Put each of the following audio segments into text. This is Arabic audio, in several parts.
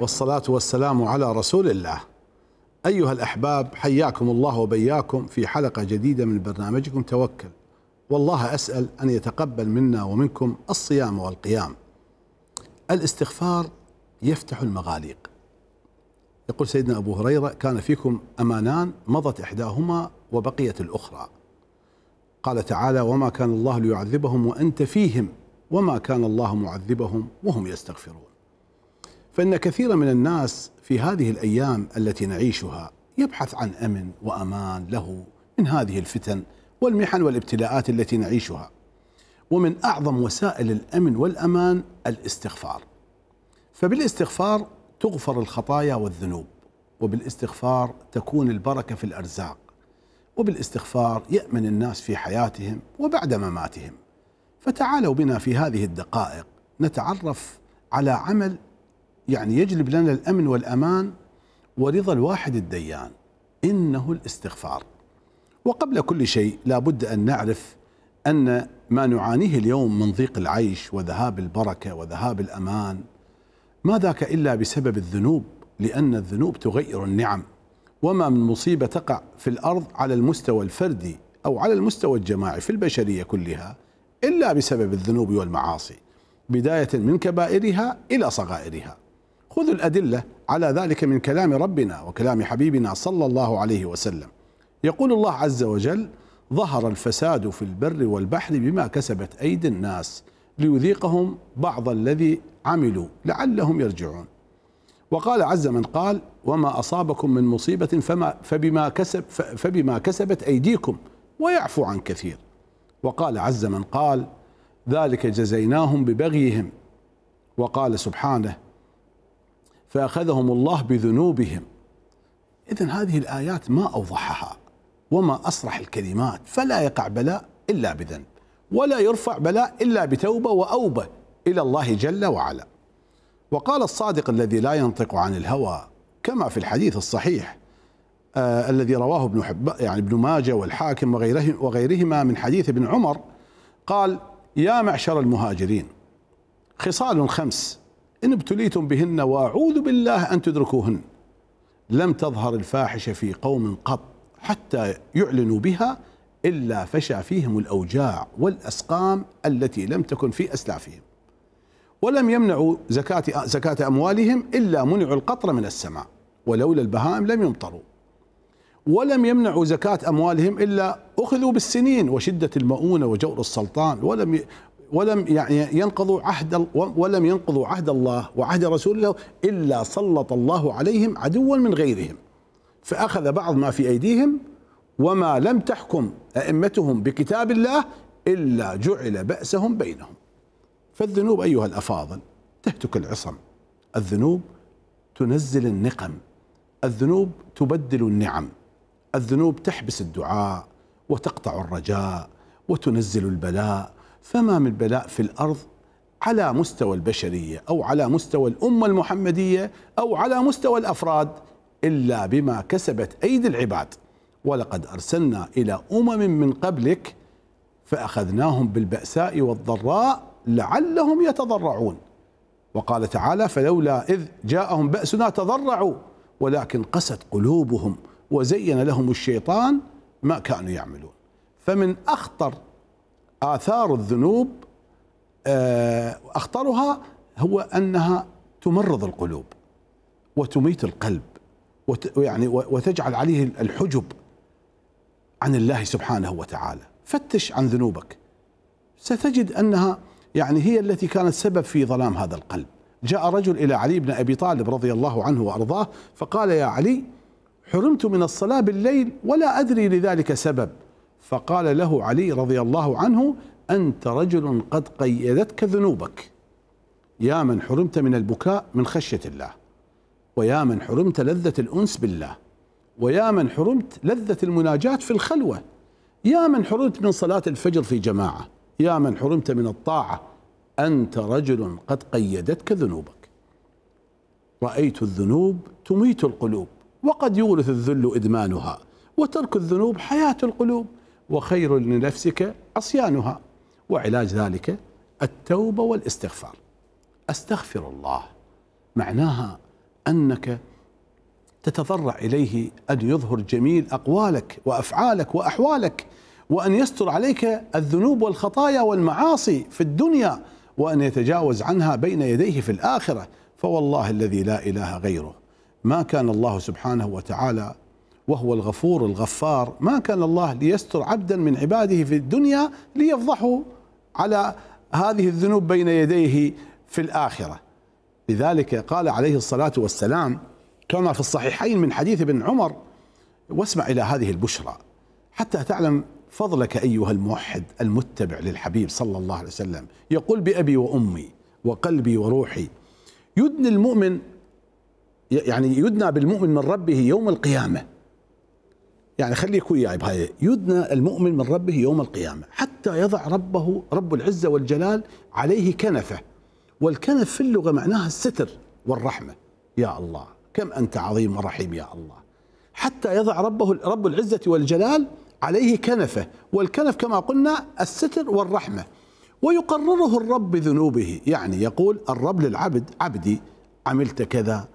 والصلاة والسلام على رسول الله أيها الأحباب حياكم الله وبياكم في حلقة جديدة من برنامجكم توكل والله أسأل أن يتقبل منا ومنكم الصيام والقيام الاستغفار يفتح المغاليق يقول سيدنا أبو هريرة كان فيكم أمانان مضت إحداهما وبقيت الأخرى قال تعالى وما كان الله ليعذبهم وأنت فيهم وما كان الله معذبهم وهم يستغفرون فإن كثيرا من الناس في هذه الأيام التي نعيشها يبحث عن أمن وأمان له من هذه الفتن والمحن والابتلاءات التي نعيشها ومن أعظم وسائل الأمن والأمان الاستغفار فبالاستغفار تغفر الخطايا والذنوب وبالاستغفار تكون البركة في الأرزاق وبالاستغفار يأمن الناس في حياتهم وبعد مماتهم فتعالوا بنا في هذه الدقائق نتعرف على عمل يعني يجلب لنا الأمن والأمان ورضا الواحد الديان إنه الاستغفار وقبل كل شيء لابد أن نعرف أن ما نعانيه اليوم من ضيق العيش وذهاب البركة وذهاب الأمان ما ذاك إلا بسبب الذنوب لأن الذنوب تغير النعم وما من مصيبة تقع في الأرض على المستوى الفردي أو على المستوى الجماعي في البشرية كلها إلا بسبب الذنوب والمعاصي بداية من كبائرها إلى صغائرها خذوا الأدلة على ذلك من كلام ربنا وكلام حبيبنا صلى الله عليه وسلم يقول الله عز وجل ظهر الفساد في البر والبحر بما كسبت أيدي الناس ليذيقهم بعض الذي عملوا لعلهم يرجعون وقال عز من قال وما أصابكم من مصيبة فما فبما, كسب فبما كسبت أيديكم ويعفو عن كثير وقال عز من قال ذلك جزيناهم ببغيهم وقال سبحانه فأخذهم الله بذنوبهم إذا هذه الآيات ما أوضحها وما أصرح الكلمات فلا يقع بلاء إلا بذنب ولا يرفع بلاء إلا بتوبة وأوبة إلى الله جل وعلا وقال الصادق الذي لا ينطق عن الهوى كما في الحديث الصحيح آه الذي رواه ابن حب يعني ابن ماجه والحاكم وغيره وغيرهما من حديث ابن عمر قال يا معشر المهاجرين خصال خمس إن ابتليتم بهن وأعوذ بالله أن تدركوهن لم تظهر الفاحشة في قوم قط حتى يعلنوا بها إلا فشى فيهم الأوجاع والأسقام التي لم تكن في أسلافهم ولم يمنعوا زكاة, زكاة أموالهم إلا منعوا القطر من السماء ولولا البهائم لم يمطروا ولم يمنعوا زكاة أموالهم إلا أخذوا بالسنين وشدة المؤونة وجور السلطان ولم ولم يعني ينقضوا عهد ولم ينقضوا عهد الله وعهد رسوله الا سلط الله عليهم عدوا من غيرهم فاخذ بعض ما في ايديهم وما لم تحكم ائمتهم بكتاب الله الا جعل باسهم بينهم فالذنوب ايها الافاضل تهتك العصم الذنوب تنزل النقم الذنوب تبدل النعم الذنوب تحبس الدعاء وتقطع الرجاء وتنزل البلاء فما من بلاء في الأرض على مستوى البشرية أو على مستوى الأمة المحمدية أو على مستوى الأفراد إلا بما كسبت أيدي العباد ولقد أرسلنا إلى أمم من قبلك فأخذناهم بالبأساء والضراء لعلهم يتضرعون وقال تعالى فلولا إذ جاءهم بأسنا تضرعوا ولكن قست قلوبهم وزين لهم الشيطان ما كانوا يعملون فمن أخطر آثار الذنوب آه، أخطرها هو أنها تمرض القلوب وتميت القلب ويعني وتجعل عليه الحجب عن الله سبحانه وتعالى فتش عن ذنوبك ستجد أنها يعني هي التي كانت سبب في ظلام هذا القلب جاء رجل إلى علي بن أبي طالب رضي الله عنه وأرضاه فقال يا علي حرمت من الصلاة بالليل ولا أدري لذلك سبب فقال له علي رضي الله عنه أنت رجل قد قيدتك ذنوبك يا من حرمت من البكاء من خشية الله ويا من حرمت لذة الأنس بالله ويا من حرمت لذة المناجاة في الخلوة يا من حرمت من صلاة الفجر في جماعة يا من حرمت من الطاعة أنت رجل قد قيدتك ذنوبك رأيت الذنوب تميت القلوب وقد يورث الذل إدمانها وترك الذنوب حياة القلوب وخير لنفسك عصيانها وعلاج ذلك التوبة والاستغفار أستغفر الله معناها أنك تتضرع إليه أن يظهر جميل أقوالك وأفعالك وأحوالك وأن يستر عليك الذنوب والخطايا والمعاصي في الدنيا وأن يتجاوز عنها بين يديه في الآخرة فوالله الذي لا إله غيره ما كان الله سبحانه وتعالى وهو الغفور الغفار ما كان الله ليستر عبدا من عباده في الدنيا ليفضحه على هذه الذنوب بين يديه في الآخرة لذلك قال عليه الصلاة والسلام كما في الصحيحين من حديث ابن عمر واسمع إلى هذه البشرى حتى تعلم فضلك أيها الموحد المتبع للحبيب صلى الله عليه وسلم يقول بأبي وأمي وقلبي وروحي يدني المؤمن يعني يدنى بالمؤمن من ربه يوم القيامه يعني خليك وياي بهاي يدنى المؤمن من ربه يوم القيامة حتى يضع ربه رب العزة والجلال عليه كنفه والكنف في اللغة معناها الستر والرحمة يا الله كم أنت عظيم ورحيم يا الله حتى يضع ربه رب العزة والجلال عليه كنفه والكنف كما قلنا الستر والرحمة ويقرره الرب بذنوبه يعني يقول الرب للعبد عبدي عملت كذا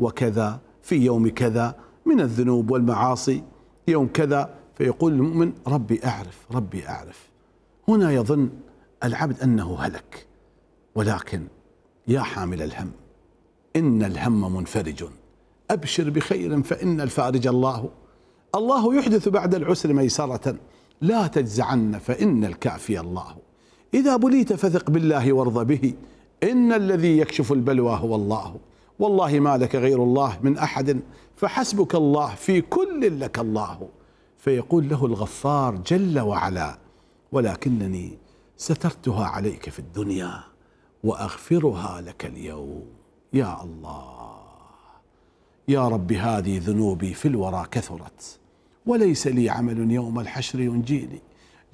وكذا في يوم كذا من الذنوب والمعاصي يوم كذا فيقول المؤمن ربي أعرف ربي أعرف هنا يظن العبد أنه هلك ولكن يا حامل الهم إن الهم منفرج أبشر بخير فإن الفارج الله الله يحدث بعد العسر ميسرة لا تجزعن فإن الكافي الله إذا بليت فثق بالله وارض به إن الذي يكشف البلوى هو الله والله ما لك غير الله من أحد فحسبك الله في كل لك الله فيقول له الغفار جل وعلا ولكنني سترتها عليك في الدنيا وأغفرها لك اليوم يا الله يا رب هذه ذنوبي في الورى كثرت وليس لي عمل يوم الحشر ينجيني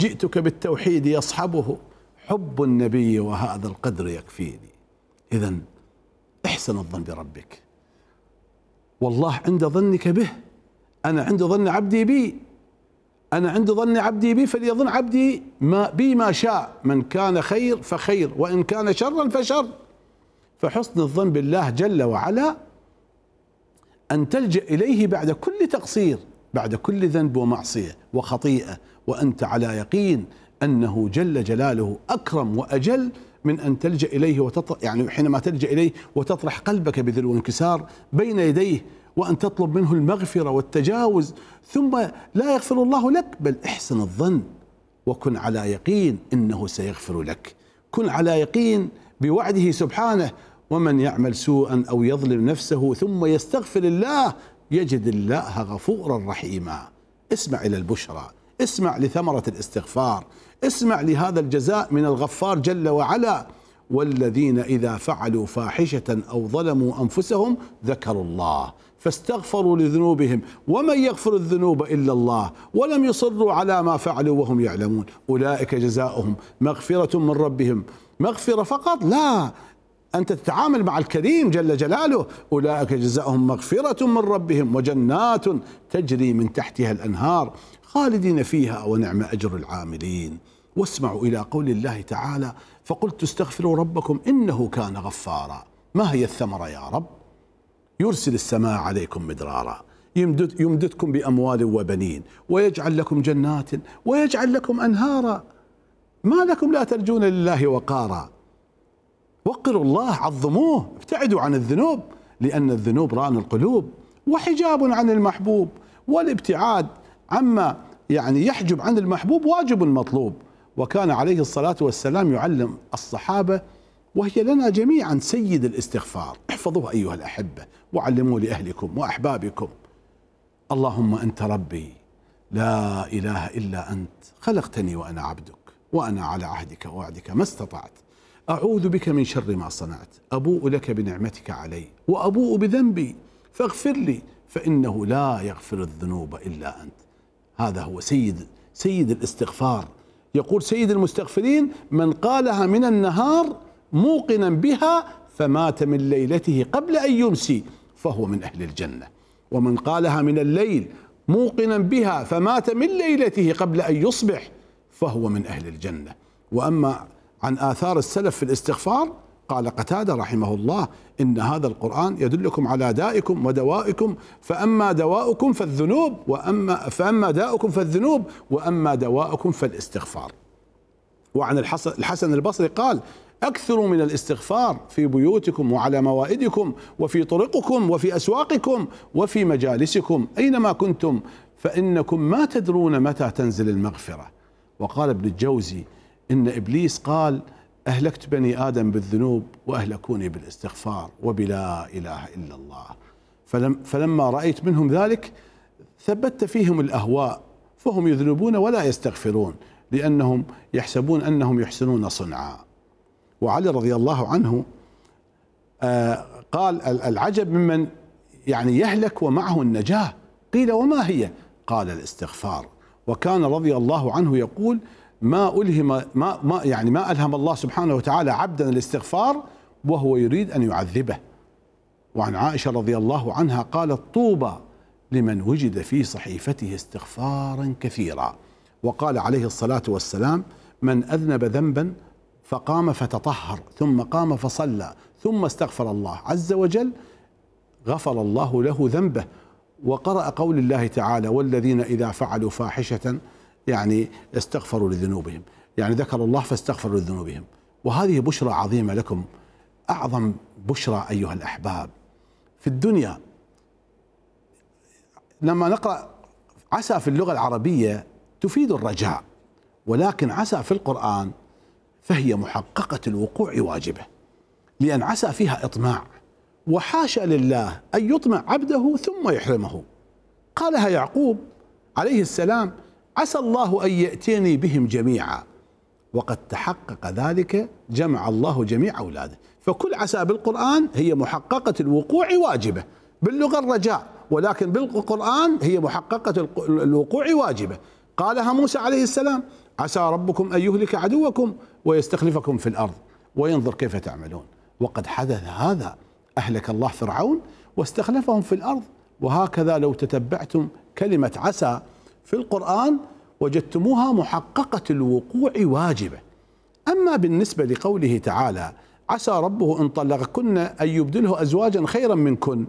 جئتك بالتوحيد يصحبه حب النبي وهذا القدر يكفيني إذا احسن الظن بربك والله عند ظنك به أنا عند ظن عبدي بي أنا عند ظن عبدي بي فليظن عبدي ما بي ما شاء من كان خير فخير وإن كان شرا فشر فحسن الظن بالله جل وعلا أن تلجأ إليه بعد كل تقصير بعد كل ذنب ومعصية وخطيئة وأنت على يقين أنه جل جلاله أكرم وأجل من أن تلجأ إليه وتطرح يعني حينما تلجأ إليه وتطرح قلبك بذل وانكسار بين يديه وأن تطلب منه المغفرة والتجاوز ثم لا يغفر الله لك بل احسن الظن وكن على يقين إنه سيغفر لك كن على يقين بوعده سبحانه ومن يعمل سوءا أو يظلم نفسه ثم يستغفر الله يجد الله غفورا رحيما اسمع إلى البشرى اسمع لثمرة الاستغفار اسمع لهذا الجزاء من الغفار جل وعلا والذين إذا فعلوا فاحشة أو ظلموا أنفسهم ذكروا الله فاستغفروا لذنوبهم ومن يغفر الذنوب الا الله ولم يصروا على ما فعلوا وهم يعلمون اولئك جزاؤهم مغفره من ربهم مغفره فقط لا أنت تتعامل مع الكريم جل جلاله أولئك جزاؤهم مغفرة من ربهم وجنات تجري من تحتها الأنهار خالدين فيها ونعم أجر العاملين واسمعوا إلى قول الله تعالى فقلت استغفروا ربكم إنه كان غفارا ما هي الثمرة يا رب يرسل السماء عليكم مدرارا يمدد يمددكم بأموال وبنين ويجعل لكم جنات ويجعل لكم أنهارا ما لكم لا ترجون لله وقارا وقروا الله عظموه ابتعدوا عن الذنوب لأن الذنوب ران القلوب وحجاب عن المحبوب والابتعاد عما يعني يحجب عن المحبوب واجب مطلوب وكان عليه الصلاة والسلام يعلم الصحابة وهي لنا جميعا سيد الاستغفار احفظوها أيها الأحبة وعلموا لأهلكم وأحبابكم اللهم أنت ربي لا إله إلا أنت خلقتني وأنا عبدك وأنا على عهدك ووعدك ما استطعت أعوذ بك من شر ما صنعت أبوء لك بنعمتك علي وأبوء بذنبي فاغفر لي فإنه لا يغفر الذنوب إلا أنت هذا هو سيد سيد الاستغفار يقول سيد المستغفرين من قالها من النهار موقنا بها فمات من ليلته قبل أن يمسي فهو من أهل الجنة ومن قالها من الليل موقنا بها فمات من ليلته قبل أن يصبح فهو من أهل الجنة وأما عن آثار السلف في الاستغفار قال قتاده رحمه الله ان هذا القران يدلكم على دائكم ودوائكم فاما دواؤكم فالذنوب واما فاما داؤكم فالذنوب واما دواؤكم فالاستغفار. وعن الحسن البصري قال: اكثروا من الاستغفار في بيوتكم وعلى موائدكم وفي طرقكم وفي اسواقكم وفي مجالسكم اينما كنتم فانكم ما تدرون متى تنزل المغفره. وقال ابن الجوزي: إن إبليس قال أهلكت بني آدم بالذنوب وأهلكوني بالاستغفار وبلا إله إلا الله فلم فلما رأيت منهم ذلك ثبت فيهم الأهواء فهم يذنبون ولا يستغفرون لأنهم يحسبون أنهم يحسنون صنعا وعلي رضي الله عنه آه، قال العجب ممن يعني يهلك ومعه النجاة قيل وما هي قال الاستغفار وكان رضي الله عنه يقول ما ألهم ما, ما يعني ما ألهم الله سبحانه وتعالى عبدا الاستغفار وهو يريد أن يعذبه وعن عائشة رضي الله عنها قالت طوبى لمن وجد في صحيفته استغفارا كثيرا وقال عليه الصلاة والسلام من أذنب ذنبا فقام فتطهر ثم قام فصلى ثم استغفر الله عز وجل غفر الله له ذنبه وقرأ قول الله تعالى والذين إذا فعلوا فاحشة يعني استغفروا لذنوبهم يعني ذكروا الله فاستغفروا لذنوبهم وهذه بشرى عظيمة لكم أعظم بشرى أيها الأحباب في الدنيا لما نقرأ عسى في اللغة العربية تفيد الرجاء ولكن عسى في القرآن فهي محققة الوقوع واجبة لأن عسى فيها إطماع وحاشا لله أن يطمع عبده ثم يحرمه قالها يعقوب عليه السلام عسى الله أن يأتيني بهم جميعا وقد تحقق ذلك جمع الله جميع أولاده فكل عسى بالقرآن هي محققة الوقوع واجبة باللغة الرجاء ولكن بالقرآن هي محققة الوقوع واجبة قالها موسى عليه السلام عسى ربكم أن يهلك عدوكم ويستخلفكم في الأرض وينظر كيف تعملون وقد حدث هذا أهلك الله فرعون واستخلفهم في الأرض وهكذا لو تتبعتم كلمة عسى في القرآن وجدتموها محققة الوقوع واجبة أما بالنسبة لقوله تعالى عسى ربه إن طلقكن أن يبدله أزواجا خيرا منكن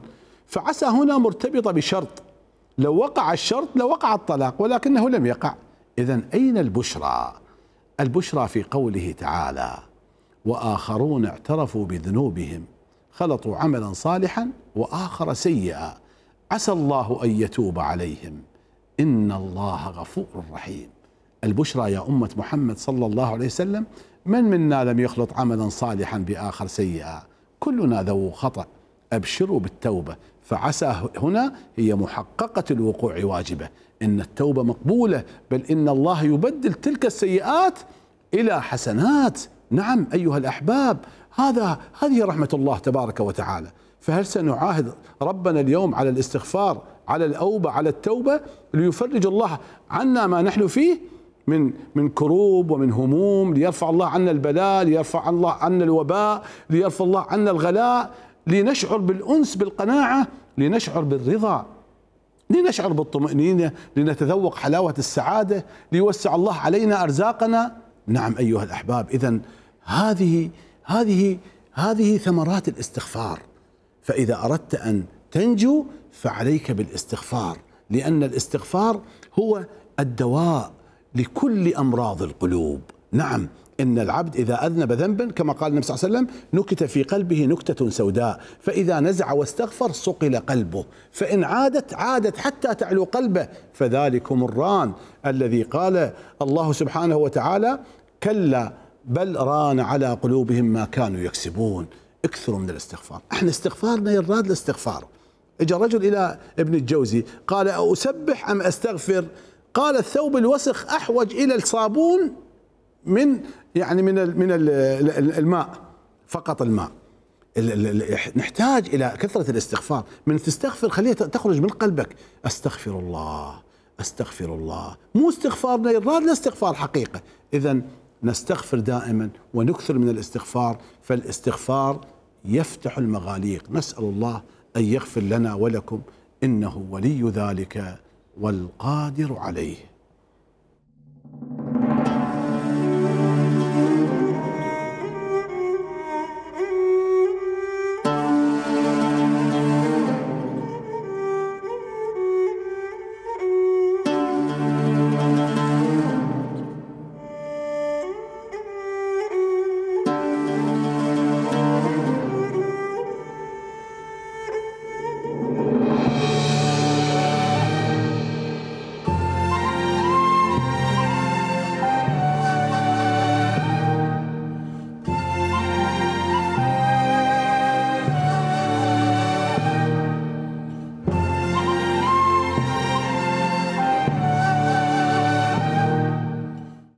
فعسى هنا مرتبطة بشرط لو وقع الشرط لوقع لو الطلاق ولكنه لم يقع إذا أين البشرى البشرى في قوله تعالى وآخرون اعترفوا بذنوبهم خلطوا عملا صالحا وآخر سيئا عسى الله أن يتوب عليهم إن الله غفور رحيم البشرى يا أمة محمد صلى الله عليه وسلم من منا لم يخلط عملا صالحا بآخر سيئا كلنا ذو خطأ أبشروا بالتوبة فعسى هنا هي محققة الوقوع واجبة إن التوبة مقبولة بل إن الله يبدل تلك السيئات إلى حسنات نعم أيها الأحباب هذا هذه رحمة الله تبارك وتعالى فهل سنعاهد ربنا اليوم على الاستغفار على الأوبة على التوبة ليفرج الله عنا ما نحن فيه من من كروب ومن هموم ليرفع الله عنا البلاء ليرفع الله عنا الوباء ليرفع الله عنا الغلاء لنشعر بالأنس بالقناعة لنشعر بالرضا لنشعر بالطمأنينة لنتذوق حلاوة السعادة ليوسع الله علينا أرزاقنا نعم أيها الأحباب إذا هذه هذه هذه ثمرات الاستغفار فإذا أردت أن تنجو فعليك بالاستغفار لأن الاستغفار هو الدواء لكل أمراض القلوب نعم إن العبد إذا أذنب ذنبا كما قال النبي صلى الله عليه وسلم نكت في قلبه نكتة سوداء فإذا نزع واستغفر صقل قلبه فإن عادت عادت حتى تعلو قلبه فذلكم الران الذي قال الله سبحانه وتعالى كلا بل ران على قلوبهم ما كانوا يكسبون اكثروا من الاستغفار احنا استغفارنا يراد الاستغفار اجى رجل الى ابن الجوزي قال اسبح ام استغفر قال الثوب الوسخ احوج الى الصابون من يعني من من الماء فقط الماء نحتاج الى كثره الاستغفار من تستغفر خليها تخرج من قلبك استغفر الله استغفر الله مو استغفار نيراد لا استغفار حقيقه اذا نستغفر دائما ونكثر من الاستغفار فالاستغفار يفتح المغاليق نسال الله أن يغفر لنا ولكم إنه ولي ذلك والقادر عليه